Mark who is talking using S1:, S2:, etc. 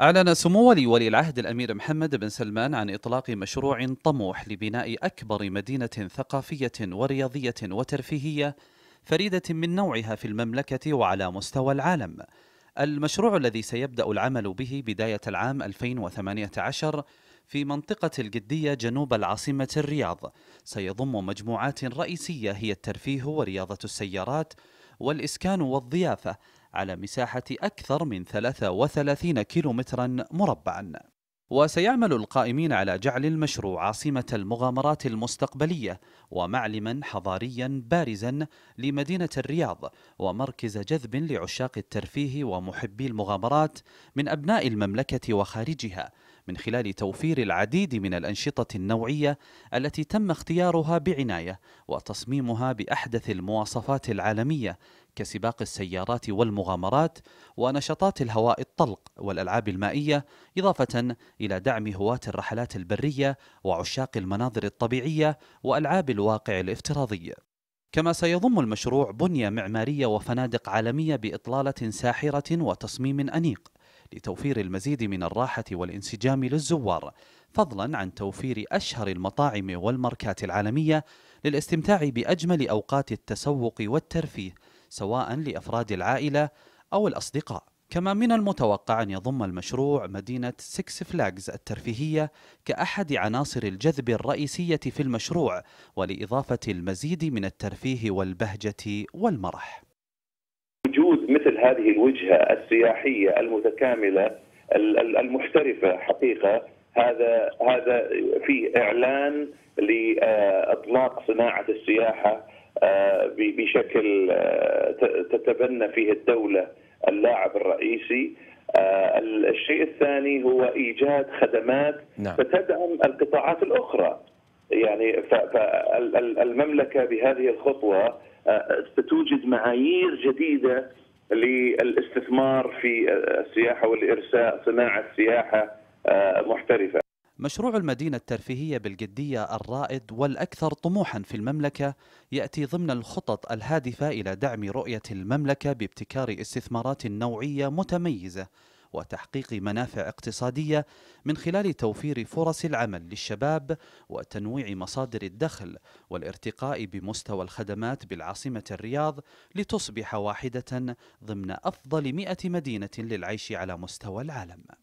S1: أعلن سمو ولي ولي العهد الأمير محمد بن سلمان عن إطلاق مشروع طموح لبناء أكبر مدينة ثقافية ورياضية وترفيهية فريدة من نوعها في المملكة وعلى مستوى العالم. المشروع الذي سيبدأ العمل به بداية العام 2018 في منطقة القدية جنوب العاصمة الرياض سيضم مجموعات رئيسية هي الترفيه ورياضة السيارات والإسكان والضيافة على مساحة أكثر من 33 كيلومترا مربعا وسيعمل القائمين على جعل المشروع عاصمة المغامرات المستقبلية ومعلما حضاريا بارزا لمدينة الرياض ومركز جذب لعشاق الترفيه ومحبي المغامرات من أبناء المملكة وخارجها من خلال توفير العديد من الأنشطة النوعية التي تم اختيارها بعناية وتصميمها بأحدث المواصفات العالمية كسباق السيارات والمغامرات ونشاطات الهواء الطلق والألعاب المائية إضافة إلى دعم هواة الرحلات البرية وعشاق المناظر الطبيعية وألعاب الواقع الافتراضي كما سيضم المشروع بنية معمارية وفنادق عالمية بإطلالة ساحرة وتصميم أنيق لتوفير المزيد من الراحة والانسجام للزوار فضلا عن توفير أشهر المطاعم والماركات العالمية للاستمتاع بأجمل أوقات التسوق والترفيه سواء لأفراد العائلة أو الأصدقاء كما من المتوقع أن يضم المشروع مدينة سكس فلاجز الترفيهية كأحد عناصر الجذب الرئيسية في المشروع ولإضافة المزيد من الترفيه والبهجة والمرح
S2: وجود مثل هذه الوجهه السياحيه المتكامله المحترفه حقيقه هذا هذا في اعلان لاطلاق صناعه السياحه آه، بشكل آه، تتبنى فيه الدوله اللاعب الرئيسي آه، الشيء الثاني هو ايجاد خدمات نعم. فتدعم القطاعات الاخرى يعني فالمملكه بهذه الخطوه ستوجد معايير جديده للاستثمار في السياحه والارساء صناعه سياحه آه، محترفه.
S1: مشروع المدينة الترفيهية بالجدية الرائد والأكثر طموحا في المملكة يأتي ضمن الخطط الهادفة إلى دعم رؤية المملكة بابتكار استثمارات نوعية متميزة وتحقيق منافع اقتصاديه من خلال توفير فرص العمل للشباب وتنويع مصادر الدخل والارتقاء بمستوى الخدمات بالعاصمه الرياض لتصبح واحده ضمن افضل 100 مدينه للعيش على مستوى العالم